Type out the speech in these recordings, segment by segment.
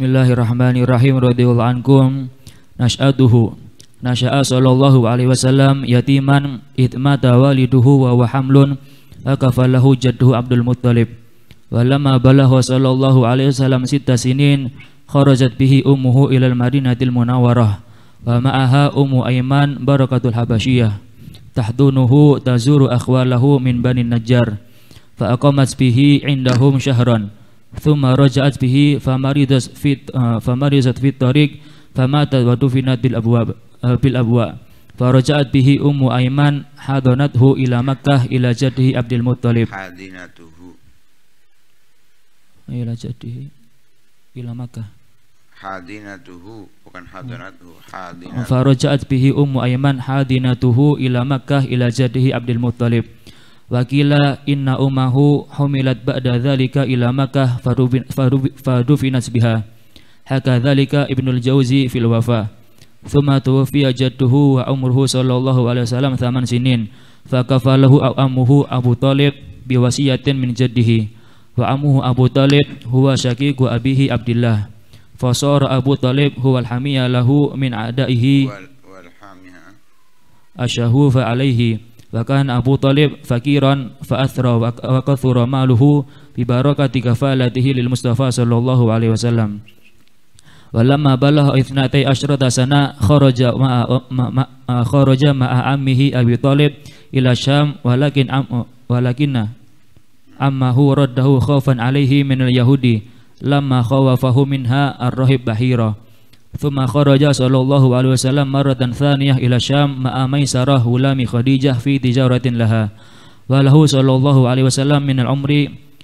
Bismillahirrahmanirrahim radhiyallahu ankum nasyaduhu nasya'a sallallahu alaihi wasallam yatiman idmata waliduhu wa wa hamlun akafalahu jadduhu Abdul Muttalib walamma balahu sallallahu alaihi wasallam sita sinin kharajat bihi ummuhu ilal madinatil munawarah wa ma'aha ummu aiman barakatul habasyiyah tahdunuhu tazuru akhwalahu min bani najjar fa aqamat bihi indahum syahran thumma raja'at bihi famaridat fit uh, famaridat fit tariq famata wa dufinat bil abwab uh, bil abwa faraja'at bihi ummu aiman hadanathu ila makkah ila jaddihi abdul muttalib hadinatuhu ila jaddihi ila makkah hadinatuhu bukan hadanatuhu hadinatuhu faraja'at bihi ummu aiman hadinatuhu ila makkah ila jaddihi abdul muttalib Wakila inna umahu humilat ba'da dhalika ila Makkah farubin farufinat Haka dhalika Ibnul Jauzi fil wafa. Thumma tuwafiya jadduhu wa umruhu sallallahu alaihi wasallam thaman sinin. Fakafalahu amuhu Abu Talib biwasiyatin min jaddihi. Wa amuhu Abu Talib huwa syakiku abihi Abdullah. Fasara Abu Talib huwa alhamiyah lahu min adaihi. Asyahu fa'alaihi Wa Abu Talib fakiran faathra athra wa kathura maluhu bi barakati kafalatihi lil Mustafa sallallahu alaihi wasallam. Walamma balagha ithnatay asyrata sana kharaja ma'a kharaja ma'a ammihi Abi Talib ila Syam walakin am, walakinna ammahu raddahu khaufan alaihi min al-yahudi lamma khawafahu minha ar-rahib bahira. ثم خرج صلى الله عليه وسلم مرة ثانية إلى الشام مع ميسرة غلام خديجة في تجارة لها وله صلى الله عليه وسلم من العمر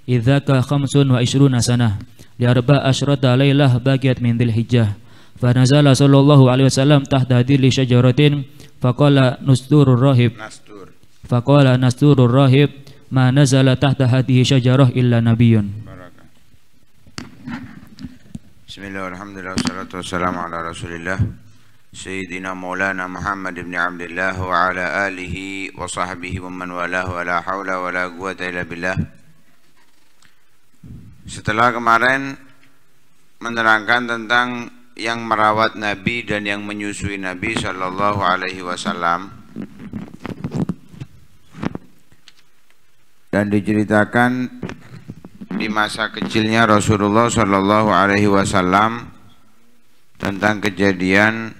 إذ ذاك خمس وعشرون سنة لأربع عشرة ليلة بقيت من ذي الحجة فنزل صلى الله عليه وسلم تحت ذل شجرة فقال نستور الراهب فقال نستور الراهب ما نزل تحت هذه شجرة إلا نبي Bismillah, alhamdulillah, salatu wassalamu ala rasulillah Sayyidina maulana Muhammad ibn Abdullah wa ala alihi wa sahbihi wa man walahu wa la hawla wa la quwata illa billah Setelah kemarin menerangkan tentang yang merawat Nabi dan yang menyusui Nabi Sallallahu Alaihi Wasallam dan diceritakan di masa kecilnya Rasulullah Shallallahu Alaihi Wasallam tentang kejadian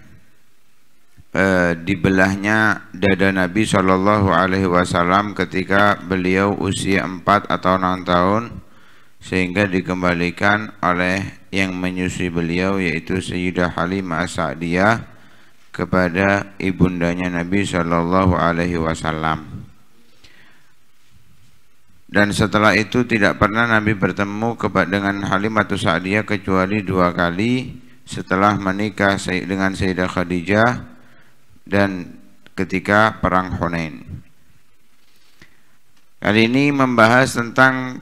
eh, di dibelahnya dada Nabi Shallallahu Alaihi Wasallam ketika beliau usia empat atau enam tahun sehingga dikembalikan oleh yang menyusui beliau yaitu Sayyidah Halimah Sa'diyah kepada ibundanya Nabi Shallallahu Alaihi Wasallam. Dan setelah itu tidak pernah Nabi bertemu dengan Halimatus Sa'diyah kecuali dua kali setelah menikah dengan Sayyidah Khadijah dan ketika Perang Hunain. Kali ini membahas tentang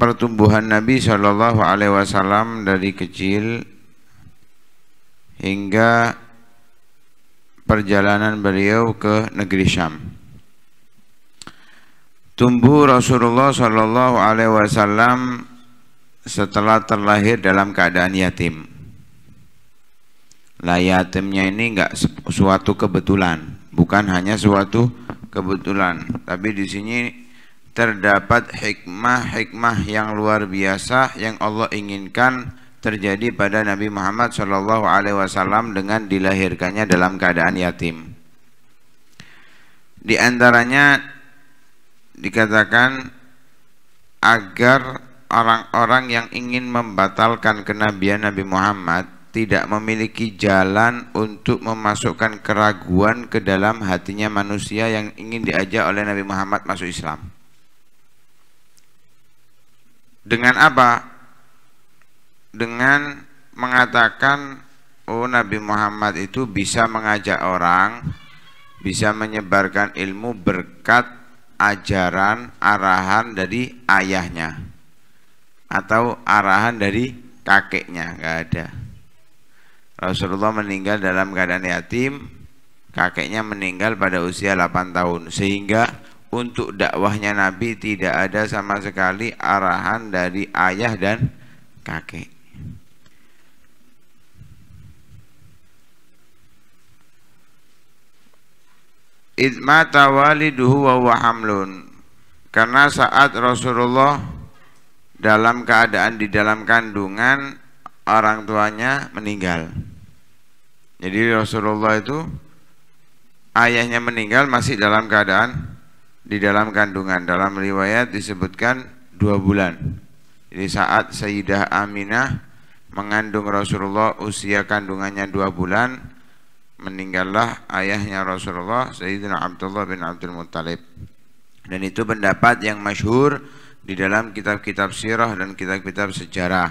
pertumbuhan Nabi Shallallahu Alaihi Wasallam dari kecil hingga perjalanan beliau ke negeri Syam. Tumbuh Rasulullah Shallallahu Alaihi Wasallam setelah terlahir dalam keadaan yatim. Lah yatimnya ini nggak suatu kebetulan, bukan hanya suatu kebetulan, tapi di sini terdapat hikmah-hikmah yang luar biasa yang Allah inginkan terjadi pada Nabi Muhammad Shallallahu Alaihi Wasallam dengan dilahirkannya dalam keadaan yatim. Di antaranya dikatakan agar orang-orang yang ingin membatalkan kenabian Nabi Muhammad tidak memiliki jalan untuk memasukkan keraguan ke dalam hatinya manusia yang ingin diajak oleh Nabi Muhammad masuk Islam. Dengan apa? Dengan mengatakan, oh Nabi Muhammad itu bisa mengajak orang, bisa menyebarkan ilmu berkat ajaran arahan dari ayahnya atau arahan dari kakeknya nggak ada Rasulullah meninggal dalam keadaan yatim kakeknya meninggal pada usia 8 tahun sehingga untuk dakwahnya Nabi tidak ada sama sekali arahan dari ayah dan kakek idmata waliduhu wa huwa hamlun karena saat Rasulullah dalam keadaan di dalam kandungan orang tuanya meninggal jadi Rasulullah itu ayahnya meninggal masih dalam keadaan di dalam kandungan dalam riwayat disebutkan dua bulan jadi saat Sayyidah Aminah mengandung Rasulullah usia kandungannya dua bulan meninggallah ayahnya Rasulullah Sayyidina Abdullah bin Abdul Muttalib dan itu pendapat yang masyhur di dalam kitab-kitab sirah dan kitab-kitab sejarah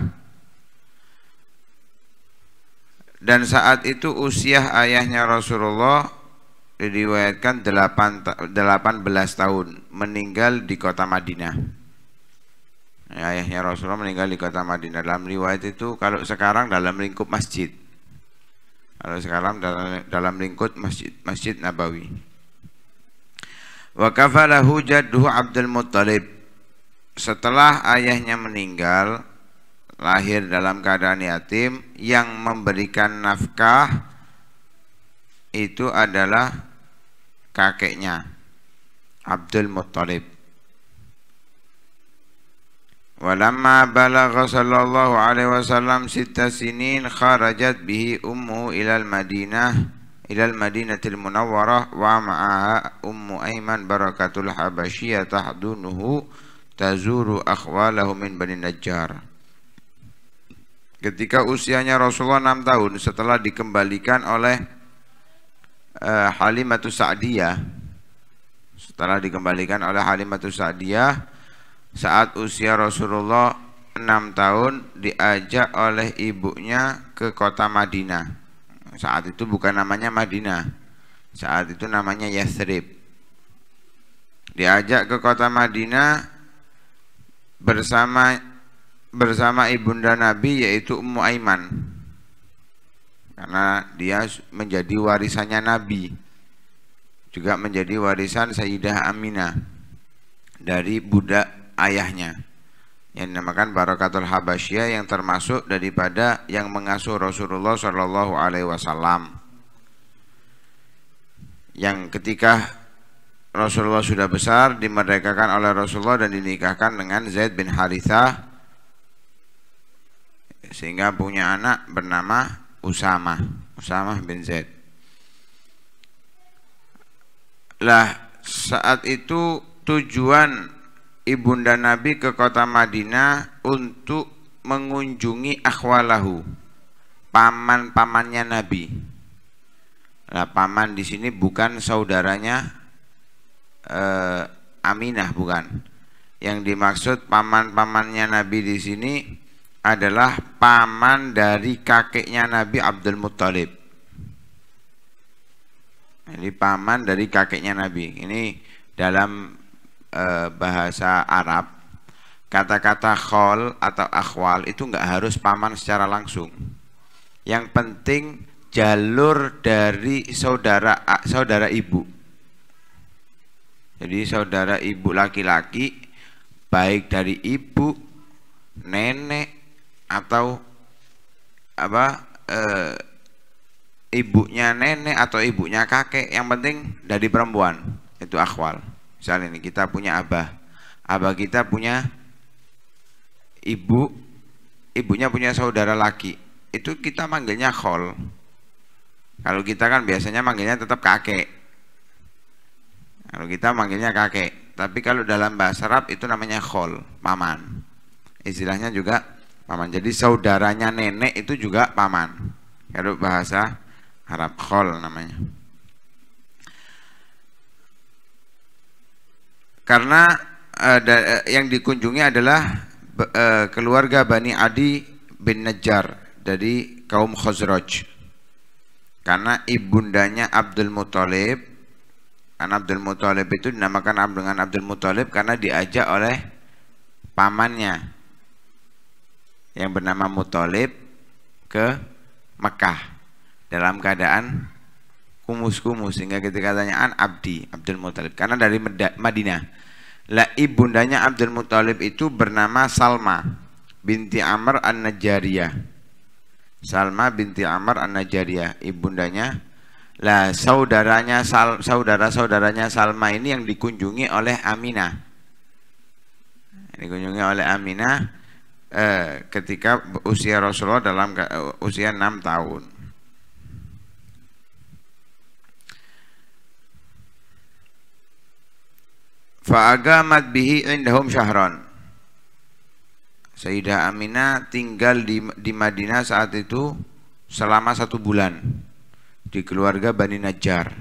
dan saat itu usia ayahnya Rasulullah diriwayatkan 8, 18 tahun meninggal di kota Madinah ayahnya Rasulullah meninggal di kota Madinah dalam riwayat itu kalau sekarang dalam lingkup masjid sekarang dalam, dalam lingkup masjid masjid Nabawi. Wa kafalahu jadduhu Abdul Muttalib. Setelah ayahnya meninggal, lahir dalam keadaan yatim, yang memberikan nafkah itu adalah kakeknya Abdul Muttalib. ولما بلغ صلى الله عليه وسلم ست سنين خرجت به أمه إلى المدينة إلى المدينة المنورة ومعها أم أيمن بركة الحبشية تحضنه تزور أخواله من Bani Najjar Ketika usianya Rasulullah 6 tahun setelah dikembalikan oleh uh, eh, Halimatus Sa'diyah setelah dikembalikan oleh Halimatus Sa'diyah saat usia Rasulullah enam tahun diajak oleh ibunya ke kota Madinah saat itu bukan namanya Madinah saat itu namanya Yathrib diajak ke kota Madinah bersama bersama ibunda Nabi yaitu Ummu Aiman karena dia menjadi warisannya Nabi juga menjadi warisan Sayyidah Aminah dari budak ayahnya yang dinamakan Barakatul Habasyah yang termasuk daripada yang mengasuh Rasulullah Shallallahu Alaihi Wasallam yang ketika Rasulullah sudah besar dimerdekakan oleh Rasulullah dan dinikahkan dengan Zaid bin Harithah sehingga punya anak bernama Usama Usama bin Zaid lah saat itu tujuan ibunda Nabi ke kota Madinah untuk mengunjungi akhwalahu paman-pamannya Nabi. Nah, paman di sini bukan saudaranya eh, Aminah bukan. Yang dimaksud paman-pamannya Nabi di sini adalah paman dari kakeknya Nabi Abdul Muthalib. Jadi paman dari kakeknya Nabi. Ini dalam Eh, bahasa Arab kata-kata khol atau akhwal itu nggak harus paman secara langsung yang penting jalur dari saudara saudara ibu jadi saudara ibu laki-laki baik dari ibu nenek atau apa e, ibunya nenek atau ibunya kakek yang penting dari perempuan itu akhwal Misalnya ini kita punya abah, abah kita punya ibu, ibunya punya saudara laki. Itu kita manggilnya khol. Kalau kita kan biasanya manggilnya tetap kakek. Kalau kita manggilnya kakek, tapi kalau dalam bahasa Arab itu namanya khol, paman. Istilahnya juga paman. Jadi saudaranya nenek itu juga paman. Kalau bahasa Arab khol namanya. karena uh, yang dikunjungi adalah eh, keluarga Bani Adi bin Najjar dari kaum Khazraj. Karena ibundanya Abdul Muthalib karena Abdul Muthalib itu dinamakan dengan Abdul Muthalib karena diajak oleh pamannya yang bernama Muthalib ke Mekah dalam keadaan kumus-kumus sehingga ketika tanya an abdi Abdul Muthalib karena dari Madinah la bundanya Abdul Muthalib itu bernama Salma binti Amr An-Najariyah Salma binti Amr An-Najariyah ibundanya lah saudaranya Sal, saudara saudaranya Salma ini yang dikunjungi oleh Aminah dikunjungi oleh Aminah eh, ketika usia Rasulullah dalam eh, usia enam tahun Fa'agamat bihi indahum syahron. Sayyidah Aminah tinggal di, di Madinah saat itu selama satu bulan di keluarga Bani Najjar.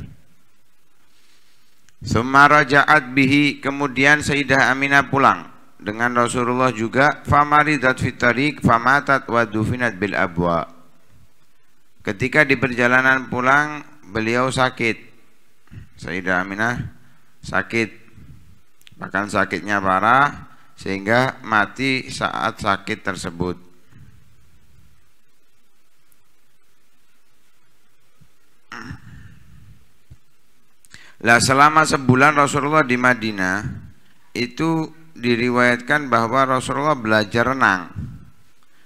Semaraja'at bihi kemudian Sayyidah Aminah pulang dengan Rasulullah juga famaridat fitarik famatat wadufinat bil abwa. Ketika di perjalanan pulang beliau sakit. Sayyidah Aminah sakit bahkan sakitnya parah sehingga mati saat sakit tersebut. Lah selama sebulan Rasulullah di Madinah itu diriwayatkan bahwa Rasulullah belajar renang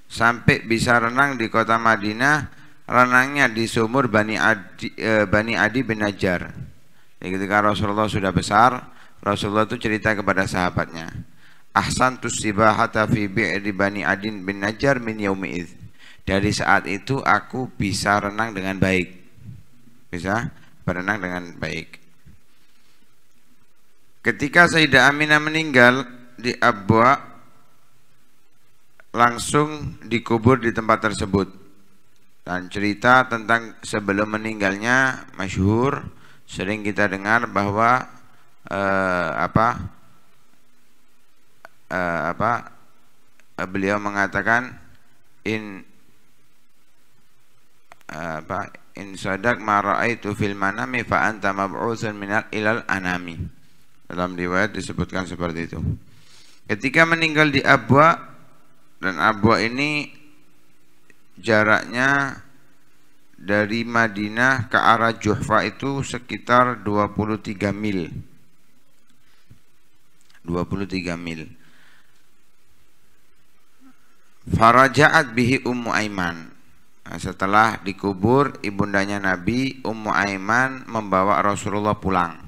sampai bisa renang di kota Madinah renangnya di sumur Bani Adi, eh, Bani Adi bin Najjar. Jadi ketika Rasulullah sudah besar, Rasulullah itu cerita kepada sahabatnya Ahsan tusibahata fi bi'ri bani adin bin najar min yaumi'id dari saat itu aku bisa renang dengan baik bisa berenang dengan baik ketika Sayyidah Aminah meninggal di Abwa langsung dikubur di tempat tersebut dan cerita tentang sebelum meninggalnya Masyur sering kita dengar bahwa eh, apa eh, apa eh, beliau mengatakan in eh, apa in sadak ma ra'aitu fil manami fa anta minal ilal anami dalam riwayat disebutkan seperti itu ketika meninggal di Abwa dan Abwa ini jaraknya dari Madinah ke arah Juhfa itu sekitar 23 mil. 23 mil Faraja'at bihi Ummu Aiman nah, setelah dikubur ibundanya Nabi Ummu Aiman membawa Rasulullah pulang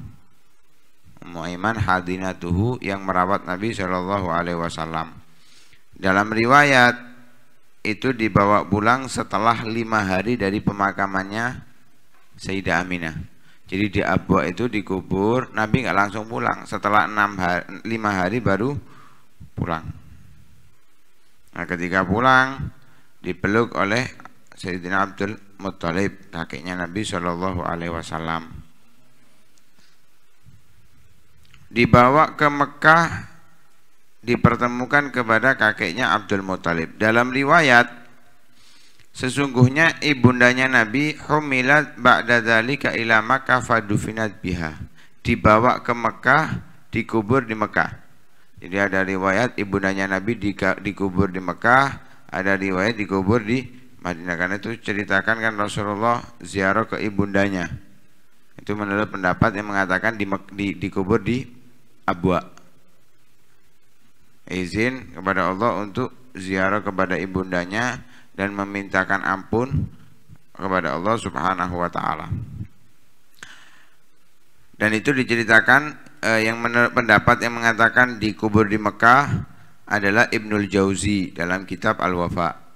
Ummu Aiman hadinatuhu yang merawat Nabi Shallallahu Alaihi Wasallam dalam riwayat itu dibawa pulang setelah lima hari dari pemakamannya Sayyidah Aminah jadi di Abwa itu dikubur, Nabi nggak langsung pulang. Setelah enam hari, lima hari baru pulang. Nah, ketika pulang dipeluk oleh Sayyidina Abdul Muttalib, kakeknya Nabi Shallallahu Alaihi Wasallam. Dibawa ke Mekah, dipertemukan kepada kakeknya Abdul Muttalib. Dalam riwayat Sesungguhnya ibundanya Nabi humilat ba'da dzalika ila Makkah fadufinat biha. Dibawa ke Mekah, dikubur di Mekah. Jadi ada riwayat ibundanya Nabi dikubur di Mekah, ada riwayat dikubur di Madinah. Karena itu ceritakan kan Rasulullah ziarah ke ibundanya. Itu menurut pendapat yang mengatakan di, di dikubur di Abwa. Izin kepada Allah untuk ziarah kepada ibundanya dan memintakan ampun kepada Allah Subhanahu wa taala. Dan itu diceritakan eh, yang pendapat yang mengatakan dikubur di Mekah adalah Ibnul Jauzi dalam kitab Al-Wafa.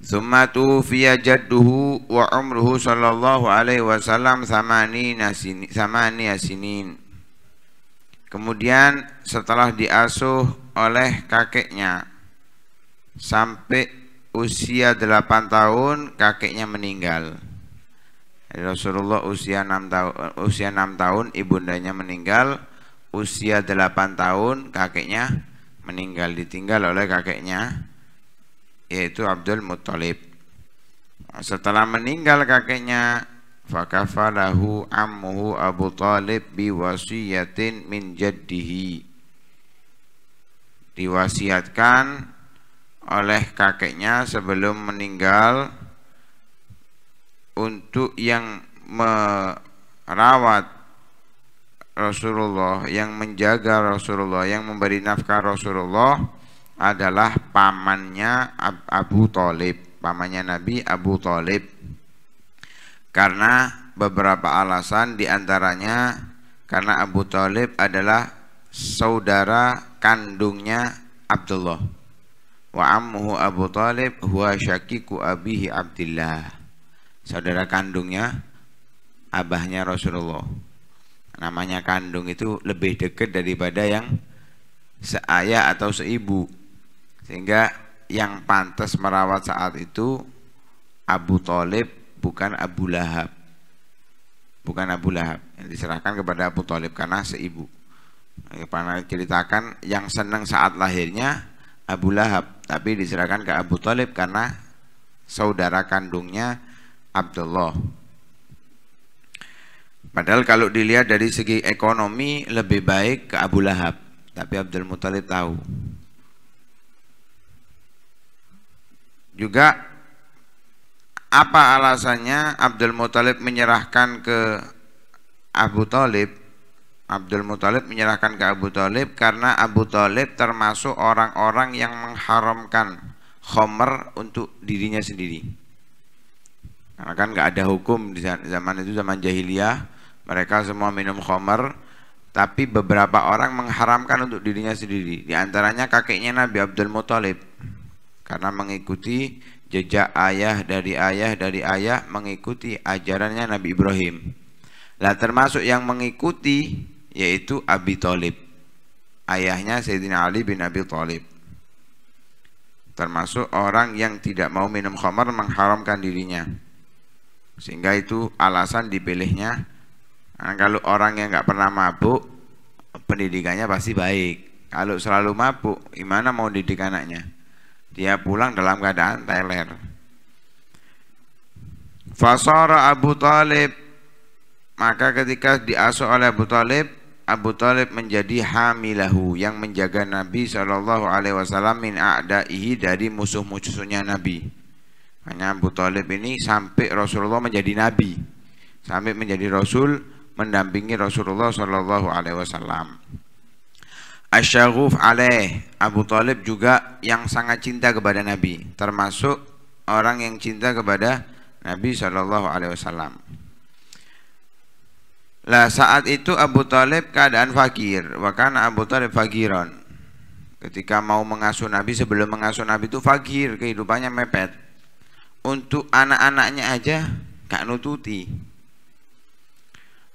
Thumma tufiya jadduhu wa umruhu sallallahu alaihi wasallam samani asinin Kemudian setelah diasuh oleh kakeknya sampai usia 8 tahun kakeknya meninggal. Rasulullah usia 6 tahun usia 6 tahun ibundanya meninggal, usia 8 tahun kakeknya meninggal ditinggal oleh kakeknya yaitu Abdul Muthalib. Setelah meninggal kakeknya fakafalahu ammuhu Abu Talib biwasiyatin min jaddihi diwasiatkan oleh kakeknya sebelum meninggal untuk yang merawat Rasulullah, yang menjaga Rasulullah, yang memberi nafkah Rasulullah adalah pamannya Abu Talib, pamannya Nabi Abu Talib. Karena beberapa alasan diantaranya karena Abu Talib adalah saudara kandungnya Abdullah wa ammuhu Abu Talib huwa syakiku abihi abdillah saudara kandungnya abahnya Rasulullah namanya kandung itu lebih dekat daripada yang seayah atau seibu sehingga yang pantas merawat saat itu Abu Talib bukan Abu Lahab bukan Abu Lahab yang diserahkan kepada Abu Talib karena seibu pernah ceritakan yang senang saat lahirnya Abu Lahab tapi diserahkan ke Abu Talib karena saudara kandungnya Abdullah padahal kalau dilihat dari segi ekonomi lebih baik ke Abu Lahab tapi Abdul Muthalib tahu juga apa alasannya Abdul Muthalib menyerahkan ke Abu Talib Abdul Muthalib menyerahkan ke Abu Talib karena Abu Talib termasuk orang-orang yang mengharamkan khomer untuk dirinya sendiri. Karena kan nggak ada hukum di zaman itu zaman jahiliyah, mereka semua minum khomer, tapi beberapa orang mengharamkan untuk dirinya sendiri. Di antaranya kakeknya Nabi Abdul Muthalib karena mengikuti jejak ayah dari ayah dari ayah mengikuti ajarannya Nabi Ibrahim. Lah termasuk yang mengikuti yaitu Abi Thalib. Ayahnya Sayyidina Ali bin Abi Thalib. Termasuk orang yang tidak mau minum khamar mengharamkan dirinya. Sehingga itu alasan dipilihnya. Nah, kalau orang yang nggak pernah mabuk, pendidikannya pasti baik. Kalau selalu mabuk, gimana mau didik anaknya? Dia pulang dalam keadaan teler. Fasara Abu Talib maka ketika diasuh oleh Abu Talib Abu Talib menjadi hamilahu yang menjaga Nabi Shallallahu Alaihi Wasallam min a'daihi dari musuh-musuhnya Nabi. Hanya Abu Talib ini sampai Rasulullah menjadi Nabi, sampai menjadi Rasul mendampingi Rasulullah Shallallahu Alaihi Wasallam. Asyaguf alaih Abu Talib juga yang sangat cinta kepada Nabi, termasuk orang yang cinta kepada Nabi Shallallahu Alaihi Wasallam. Lah saat itu Abu Talib keadaan fakir, bahkan Abu Talib fakiran. Ketika mau mengasuh Nabi, sebelum mengasuh Nabi itu fakir, kehidupannya mepet. Untuk anak-anaknya aja gak nututi.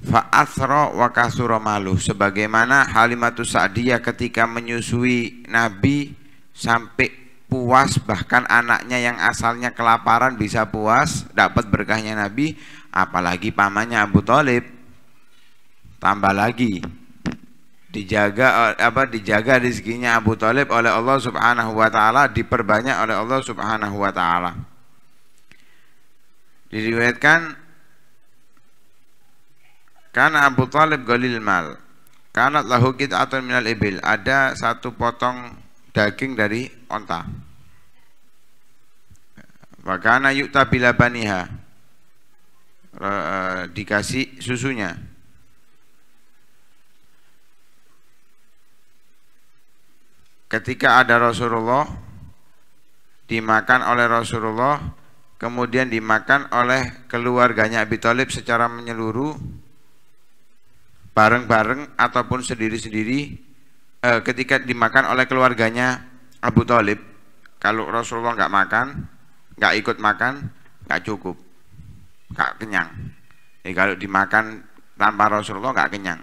fa'athro wa kasuro malu Sebagaimana Halimatus Sa'diyah ketika menyusui Nabi Sampai puas Bahkan anaknya yang asalnya kelaparan bisa puas Dapat berkahnya Nabi Apalagi pamannya Abu Talib tambah lagi dijaga eh, apa dijaga rezekinya Abu Talib oleh Allah Subhanahu wa taala diperbanyak oleh Allah Subhanahu wa taala diriwayatkan karena Abu Talib galil mal karena lahu atau minal ibil ada satu potong daging dari onta karena yukta bila baniha eh, dikasih susunya ketika ada Rasulullah dimakan oleh Rasulullah kemudian dimakan oleh keluarganya Abi Talib secara menyeluruh bareng-bareng ataupun sendiri-sendiri eh, ketika dimakan oleh keluarganya Abu Talib kalau Rasulullah nggak makan nggak ikut makan nggak cukup nggak kenyang Jadi kalau dimakan tanpa Rasulullah nggak kenyang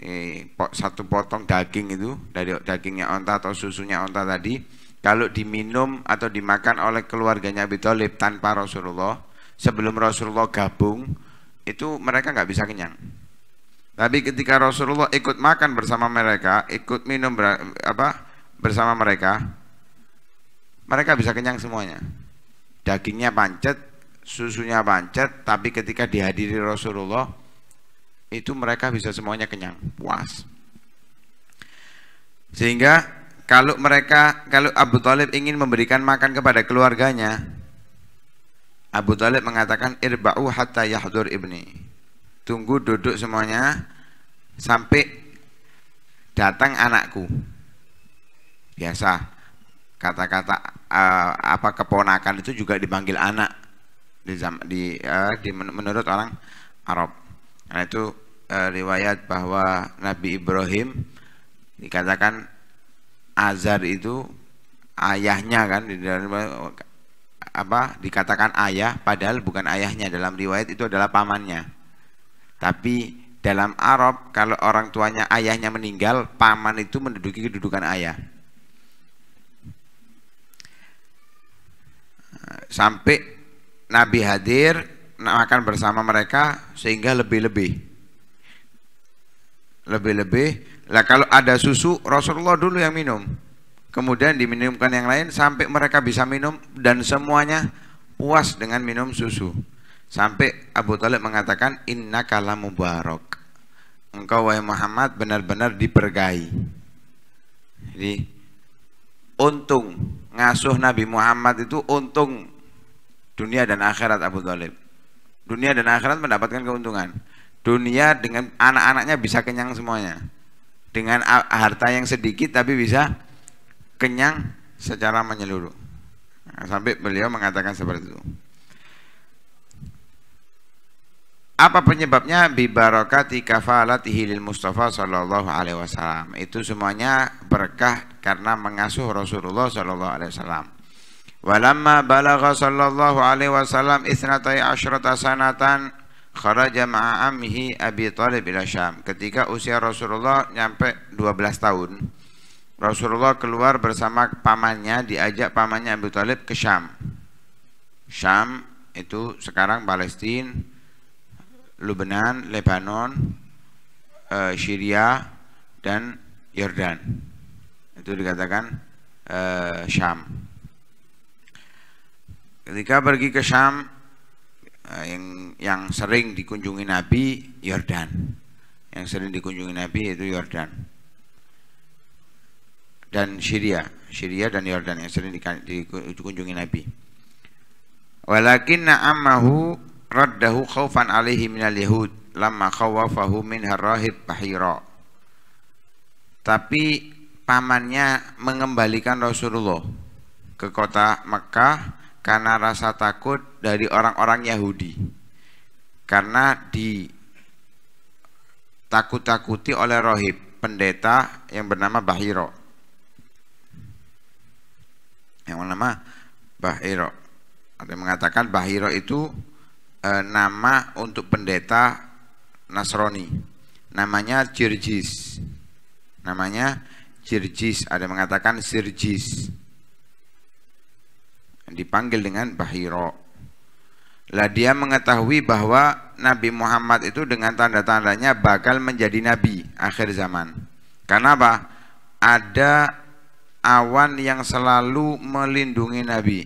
eh, satu potong daging itu dari dagingnya onta atau susunya onta tadi kalau diminum atau dimakan oleh keluarganya Abi Thalib tanpa Rasulullah sebelum Rasulullah gabung itu mereka nggak bisa kenyang tapi ketika Rasulullah ikut makan bersama mereka ikut minum ber, apa bersama mereka mereka bisa kenyang semuanya dagingnya pancet susunya pancet tapi ketika dihadiri Rasulullah itu mereka bisa semuanya kenyang, puas. Sehingga kalau mereka kalau Abu Talib ingin memberikan makan kepada keluarganya, Abu Talib mengatakan irba'u hatta yahdur ibni. Tunggu duduk semuanya sampai datang anakku. Biasa kata-kata uh, apa keponakan itu juga dipanggil anak di, di, uh, di menurut orang Arab. Nah itu e, riwayat bahwa Nabi Ibrahim dikatakan Azar itu ayahnya kan di dalam apa dikatakan ayah padahal bukan ayahnya dalam riwayat itu adalah pamannya. Tapi dalam Arab kalau orang tuanya ayahnya meninggal, paman itu menduduki kedudukan ayah. Sampai Nabi hadir makan bersama mereka sehingga lebih-lebih. Lebih-lebih. Lah kalau ada susu Rasulullah dulu yang minum. Kemudian diminumkan yang lain sampai mereka bisa minum dan semuanya puas dengan minum susu. Sampai Abu Talib mengatakan inna kalamu barok, Engkau wahai Muhammad benar-benar dipergai. Jadi untung ngasuh Nabi Muhammad itu untung dunia dan akhirat Abu Talib dunia dan akhirat mendapatkan keuntungan dunia dengan anak-anaknya bisa kenyang semuanya dengan harta yang sedikit tapi bisa kenyang secara menyeluruh nah, sampai beliau mengatakan seperti itu apa penyebabnya bibarokati kafalatihi lil Mustafa sallallahu alaihi wasallam itu semuanya berkah karena mengasuh Rasulullah sallallahu alaihi wasallam Walamma balagha sallallahu alaihi wasallam isnatai asyrata sanatan kharaja ma'a amhi Abi Thalib ila Syam. Ketika usia Rasulullah nyampe 12 tahun, Rasulullah keluar bersama pamannya, diajak pamannya Abu Thalib ke Syam. Syam itu sekarang Palestina, Lebanon, Lebanon, uh, Syria dan Yordan. Itu dikatakan e, Syam. Ketika pergi ke Syam eh, yang yang sering dikunjungi Nabi Yordan. Yang sering dikunjungi Nabi yaitu Yordan. Dan Syria, Syria dan Yordan yang sering dikunjungi Nabi. Walakinna ammahu raddahu khaufan alaihi minal yahud lama khawafahu min harrahib bahira. Tapi pamannya mengembalikan Rasulullah ke kota Mekah karena rasa takut dari orang-orang Yahudi karena di takut-takuti oleh rohib pendeta yang bernama Bahiro yang bernama Bahiro ada yang mengatakan Bahiro itu e, nama untuk pendeta Nasrani namanya Jirjis namanya Jirjis ada yang mengatakan Sirjis dipanggil dengan Bahiro. Lah dia mengetahui bahwa Nabi Muhammad itu dengan tanda-tandanya bakal menjadi nabi akhir zaman. Karena apa? Ada awan yang selalu melindungi nabi.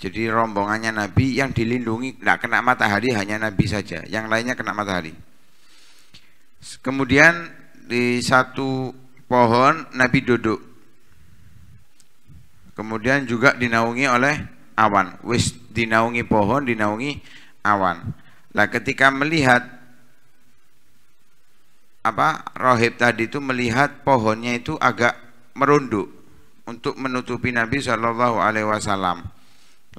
Jadi rombongannya nabi yang dilindungi tidak kena matahari hanya nabi saja, yang lainnya kena matahari. Kemudian di satu pohon nabi duduk Kemudian juga dinaungi oleh awan. Wis dinaungi pohon, dinaungi awan. Lah ketika melihat apa rohib tadi itu melihat pohonnya itu agak merunduk untuk menutupi Nabi Shallallahu Alaihi Wasallam.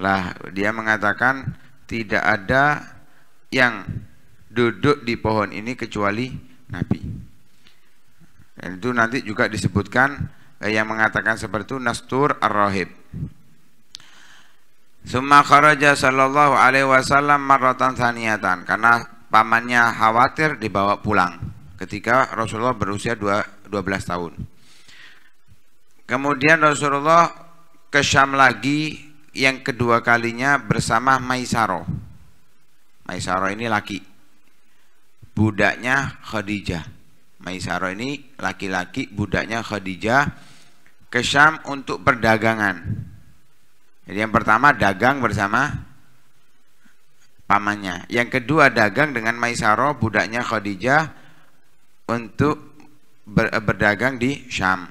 Lah dia mengatakan tidak ada yang duduk di pohon ini kecuali Nabi. Dan itu nanti juga disebutkan yang mengatakan seperti itu Nastur Ar-Rahib. Summa kharaja sallallahu alaihi wasallam marratan thaniyatan karena pamannya khawatir dibawa pulang ketika Rasulullah berusia 12 tahun. Kemudian Rasulullah ke Syam lagi yang kedua kalinya bersama Maisaro. Maisaro ini laki. Budaknya Khadijah. Maisaro ini laki-laki, budaknya Khadijah ke Syam untuk perdagangan. Jadi yang pertama dagang bersama pamannya. Yang kedua dagang dengan Maisaro budaknya Khadijah untuk ber, eh, berdagang di Syam.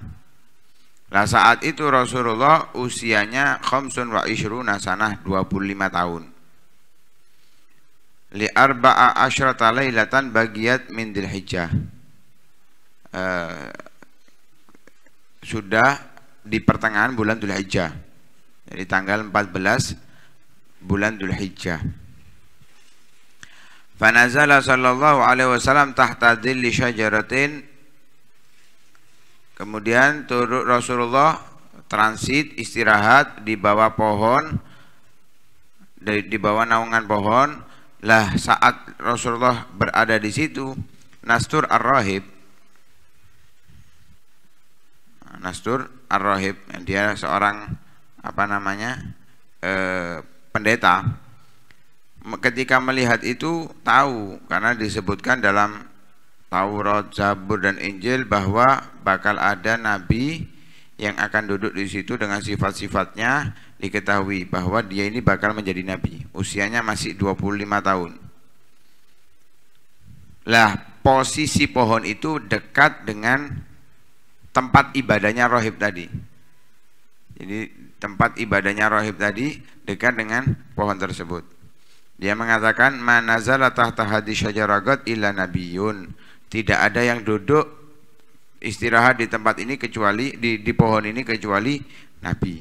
Nah saat itu Rasulullah usianya Khomsun wa Ishru Nasanah 25 tahun. Li arba'a asyrata lailatan bagiat min dilhijjah. Eh, sudah di pertengahan bulan Dhul Hijjah. Jadi tanggal 14 bulan Dhul Hijjah. Fanazala sallallahu alaihi wasallam tahta dhilli syajaratin. Kemudian turut Rasulullah transit istirahat di bawah pohon dari di bawah naungan pohon lah saat Rasulullah berada di situ Nastur Ar-Rahib Nastur Ar-Rahib dia seorang apa namanya eh, pendeta ketika melihat itu tahu karena disebutkan dalam Taurat, Zabur dan Injil bahwa bakal ada nabi yang akan duduk di situ dengan sifat-sifatnya diketahui bahwa dia ini bakal menjadi nabi. Usianya masih 25 tahun. Lah, posisi pohon itu dekat dengan tempat ibadahnya rohib tadi. Jadi tempat ibadahnya rohib tadi dekat dengan pohon tersebut. Dia mengatakan manazala tahta hadis syajaragat illa nabiyun. Tidak ada yang duduk istirahat di tempat ini kecuali di, di pohon ini kecuali nabi.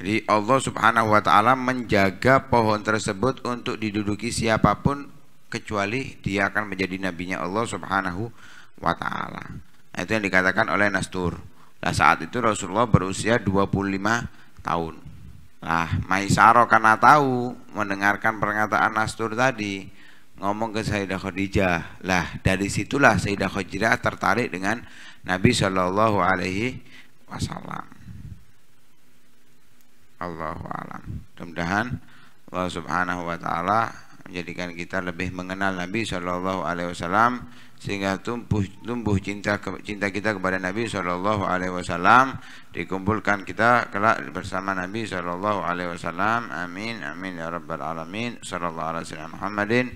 Jadi Allah Subhanahu wa taala menjaga pohon tersebut untuk diduduki siapapun kecuali dia akan menjadi nabinya Allah Subhanahu wa wa ta'ala nah, itu yang dikatakan oleh Nastur nah saat itu Rasulullah berusia 25 tahun nah Maisaro karena tahu mendengarkan perkataan Nastur tadi ngomong ke Sayyidah Khadijah lah dari situlah Sayyidah Khadijah tertarik dengan Nabi Shallallahu Alaihi Wasallam Allahu alam. Mudah-mudahan Allah Subhanahu wa taala menjadikan kita lebih mengenal Nabi Shallallahu alaihi wasallam sehingga tumbuh tumbuh cinta cinta kita kepada Nabi sallallahu alaihi wasallam dikumpulkan kita kelak bersama Nabi sallallahu alaihi wasallam amin amin ya rabbal alamin sallallahu alaihi wasallam Muhammadin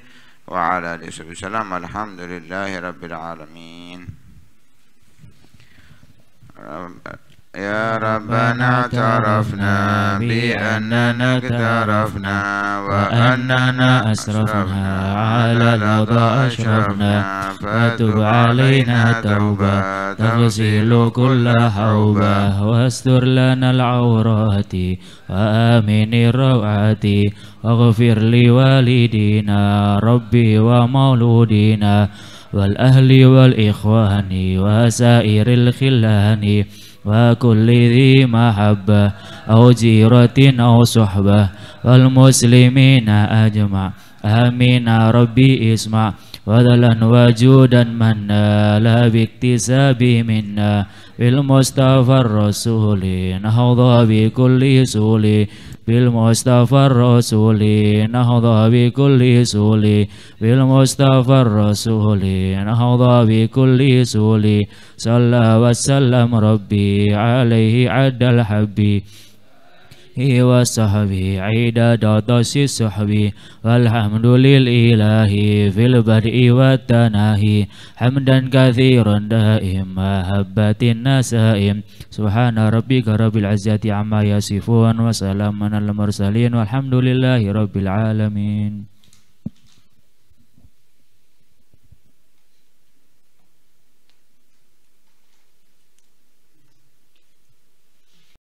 wa ala alihi wasallam alhamdulillahi alamin يا ربنا اعترفنا بأننا اقترفنا وأننا أسرفنا على الأرض أشرفنا فتب علينا توبة تغسل كل حوبة واستر لنا العورات وآمن الروعات واغفر لوالدينا ربي ومولودينا والأهل والإخوان وسائر الخلان wa kulli dhi mahabba au jiratin au suhba wal muslimina ajma amin ya rabbi isma wa dalan wajudan mana la biktisabi minna bil mustafa rasulin hadha bi kulli suli بالمصطفى الرسول نهض بكل سول بالمصطفى الرسول نهض بكل سول صلى وسلم ربي عليه عد الحبي wa sahbi aida dadasi sahbi walhamdulillahi fil bari wa tanahi hamdan katsiran daim mahabbatin nasaim subhana rabbika rabbil izzati amma yasifun wa salamun al mursalin walhamdulillahi rabbil alamin